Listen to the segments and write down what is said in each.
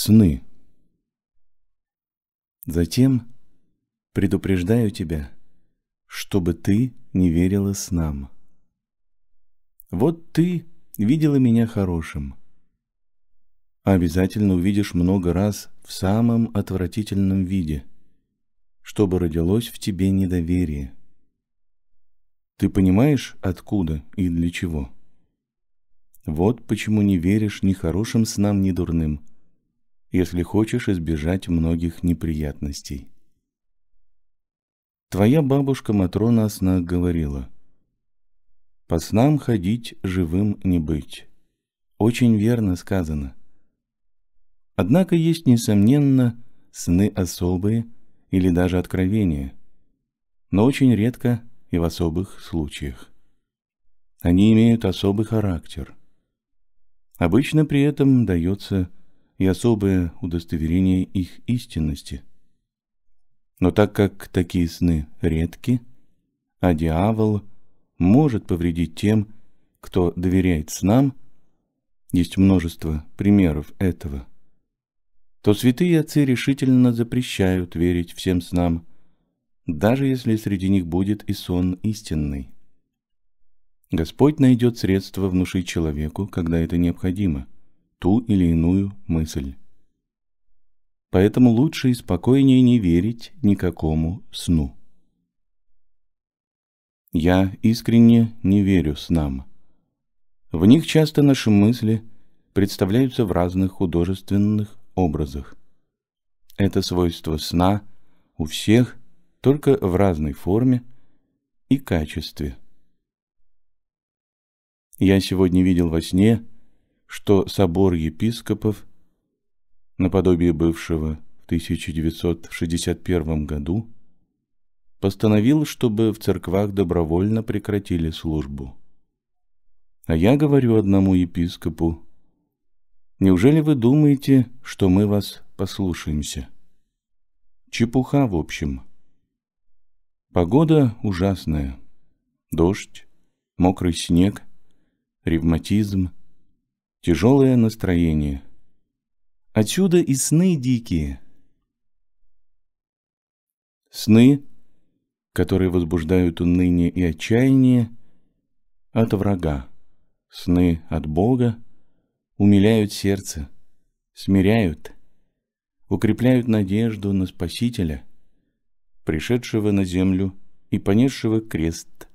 сны. Затем предупреждаю тебя, чтобы ты не верила снам. Вот ты видела меня хорошим. Обязательно увидишь много раз в самом отвратительном виде, чтобы родилось в тебе недоверие. Ты понимаешь, откуда и для чего? Вот почему не веришь ни хорошим снам, ни дурным если хочешь избежать многих неприятностей. Твоя бабушка Матрона сна говорила, «По снам ходить, живым не быть». Очень верно сказано. Однако есть, несомненно, сны особые или даже откровения, но очень редко и в особых случаях. Они имеют особый характер. Обычно при этом дается и особое удостоверение их истинности. Но так как такие сны редки, а дьявол может повредить тем, кто доверяет снам, есть множество примеров этого, то святые отцы решительно запрещают верить всем снам, даже если среди них будет и сон истинный. Господь найдет средства внушить человеку, когда это необходимо ту или иную мысль. Поэтому лучше и спокойнее не верить никакому сну. Я искренне не верю снам. В них часто наши мысли представляются в разных художественных образах. Это свойство сна у всех, только в разной форме и качестве. Я сегодня видел во сне что собор епископов, наподобие бывшего в 1961 году, постановил, чтобы в церквах добровольно прекратили службу. А я говорю одному епископу, «Неужели вы думаете, что мы вас послушаемся?» Чепуха, в общем. Погода ужасная. Дождь, мокрый снег, ревматизм – Тяжелое настроение. Отсюда и сны дикие. Сны, которые возбуждают уныние и отчаяние, от врага. Сны от Бога умиляют сердце, смиряют, укрепляют надежду на Спасителя, пришедшего на землю и понесшего крест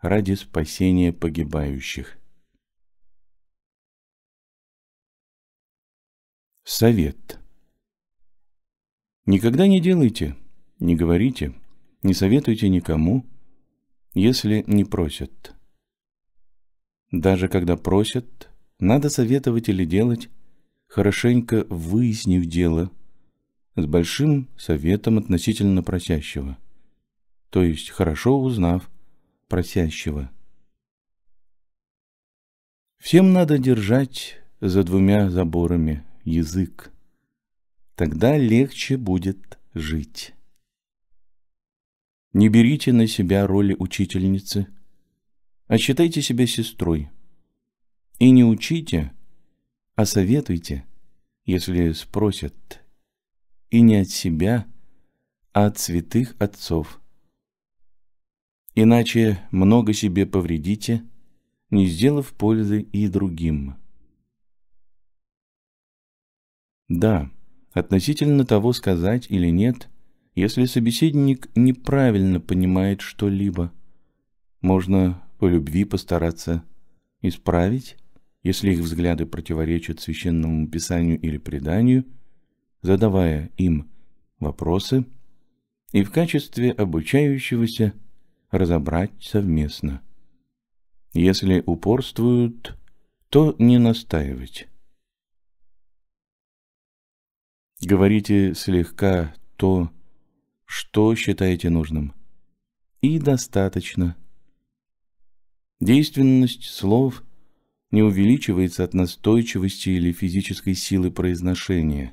ради спасения погибающих. Совет. Никогда не делайте, не говорите, не советуйте никому, если не просят. Даже когда просят, надо советовать или делать, хорошенько выяснив дело, с большим советом относительно просящего, то есть хорошо узнав просящего. Всем надо держать за двумя заборами язык. Тогда легче будет жить. Не берите на себя роли учительницы, а считайте себя сестрой. И не учите, а советуйте, если спросят, и не от себя, а от святых отцов. Иначе много себе повредите, не сделав пользы и другим. Да, относительно того, сказать или нет, если собеседник неправильно понимает что-либо, можно по любви постараться исправить, если их взгляды противоречат священному писанию или преданию, задавая им вопросы и в качестве обучающегося разобрать совместно. Если упорствуют, то не настаивать. Говорите слегка то, что считаете нужным. И достаточно. Действенность слов не увеличивается от настойчивости или физической силы произношения.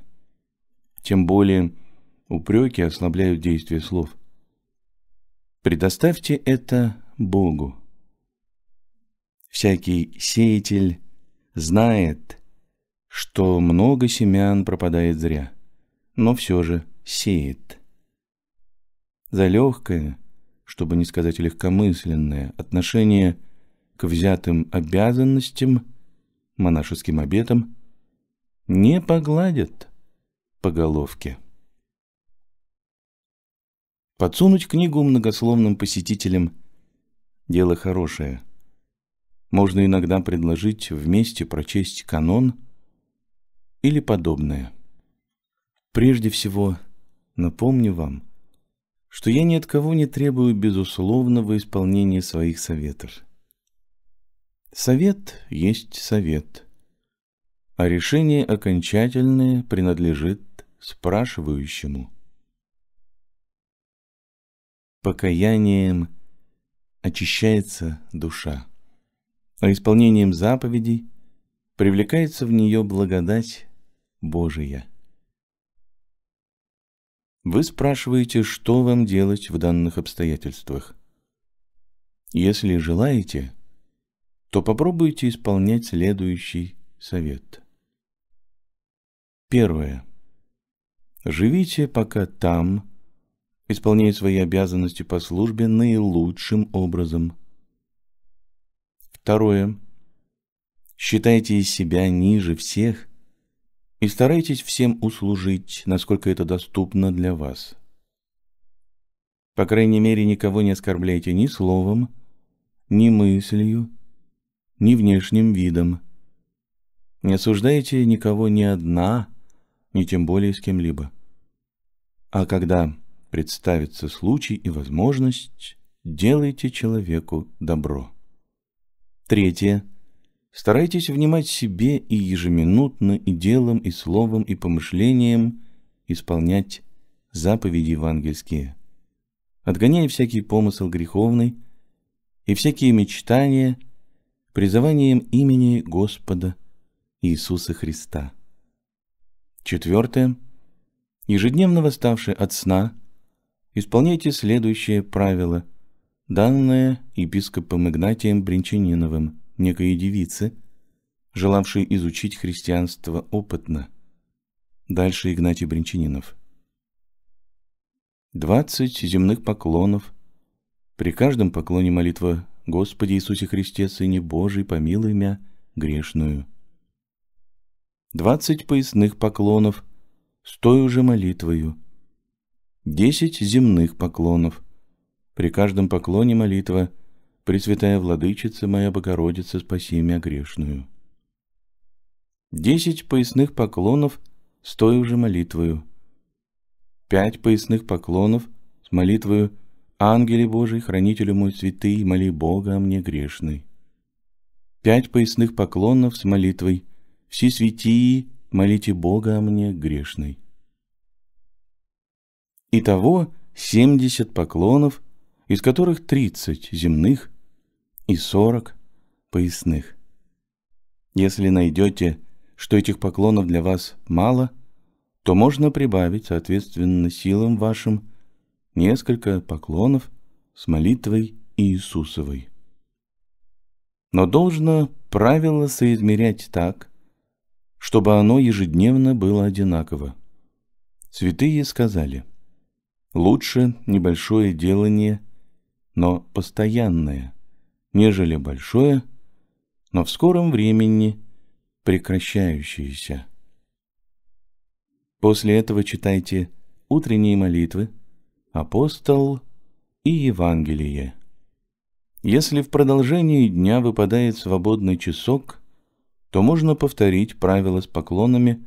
Тем более упреки ослабляют действие слов. Предоставьте это Богу. Всякий сеятель знает, что много семян пропадает зря – но все же сеет. За легкое, чтобы не сказать легкомысленное, отношение к взятым обязанностям, монашеским обетам, не погладят по головке. Подсунуть книгу многословным посетителям – дело хорошее. Можно иногда предложить вместе прочесть канон или подобное – Прежде всего, напомню вам, что я ни от кого не требую безусловного исполнения своих советов. Совет есть совет, а решение окончательное принадлежит спрашивающему. Покаянием очищается душа, а исполнением заповедей привлекается в нее благодать Божия. Вы спрашиваете, что вам делать в данных обстоятельствах. Если желаете, то попробуйте исполнять следующий совет. Первое. Живите пока там, исполняя свои обязанности по службе наилучшим образом. Второе. Считайте себя ниже всех и старайтесь всем услужить, насколько это доступно для вас. По крайней мере, никого не оскорбляйте ни словом, ни мыслью, ни внешним видом. Не осуждайте никого ни одна, ни тем более с кем-либо. А когда представится случай и возможность, делайте человеку добро. Третье. Старайтесь внимать себе и ежеминутно, и делом, и словом, и помышлением исполнять заповеди евангельские, отгоняя всякий помысл греховный и всякие мечтания призыванием имени Господа Иисуса Христа. Четвертое. Ежедневно восставшие от сна, исполняйте следующее правило, данное епископом Игнатием Бринчаниновым – некой девицы, желавшей изучить христианство опытно. Дальше Игнатий Бринчининов. Двадцать земных поклонов. При каждом поклоне молитва «Господи Иисусе Христе, Сыне Божий, помилуй мя, грешную». Двадцать поясных поклонов с той уже молитвою. Десять земных поклонов. При каждом поклоне молитва Пресвятая Владычица, моя Богородица, спаси меня грешную. Десять поясных поклонов с той уже молитвою. Пять поясных поклонов с молитвою «Ангеле Божий, хранителю мой святый, моли Бога о мне грешный». Пять поясных поклонов с молитвой «Все святии, молите Бога о мне грешной». Итого семьдесят поклонов, из которых тридцать земных – и 40 поясных. Если найдете, что этих поклонов для вас мало, то можно прибавить, соответственно, силам вашим несколько поклонов с молитвой Иисусовой. Но должно правило соизмерять так, чтобы оно ежедневно было одинаково. Святые сказали, лучше небольшое делание, но постоянное – нежели большое, но в скором времени прекращающееся. После этого читайте утренние молитвы, апостол и Евангелие. Если в продолжении дня выпадает свободный часок, то можно повторить правила с поклонами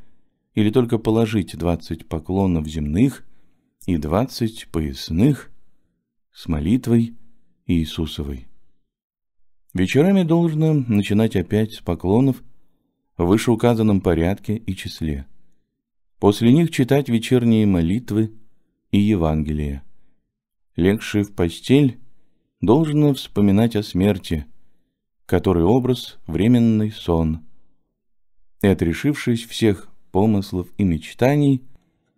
или только положить 20 поклонов земных и 20 поясных с молитвой Иисусовой. Вечерами должно начинать опять с поклонов в вышеуказанном порядке и числе. После них читать вечерние молитвы и Евангелие. Легший в постель должно вспоминать о смерти, который образ – временный сон. И отрешившись всех помыслов и мечтаний,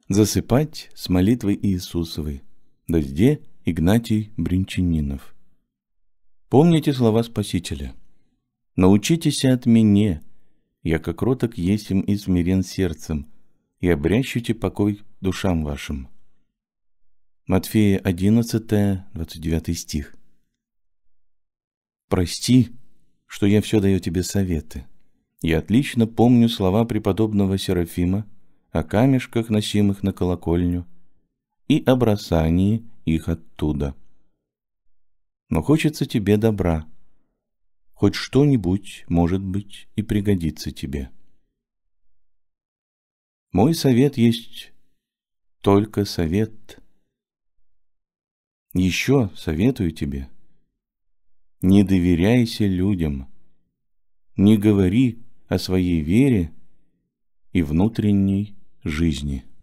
засыпать с молитвой Иисусовой. Дозде Игнатий Бринчанинов. Помните слова Спасителя. «Научитесь от меня, я как роток есим и смирен сердцем, и обрящите покой душам вашим». Матфея 11, 29 стих. «Прости, что я все даю тебе советы. Я отлично помню слова преподобного Серафима о камешках, носимых на колокольню, и о бросании их оттуда» но хочется тебе добра. Хоть что-нибудь, может быть, и пригодится тебе. Мой совет есть только совет. Еще советую тебе. Не доверяйся людям. Не говори о своей вере и внутренней жизни.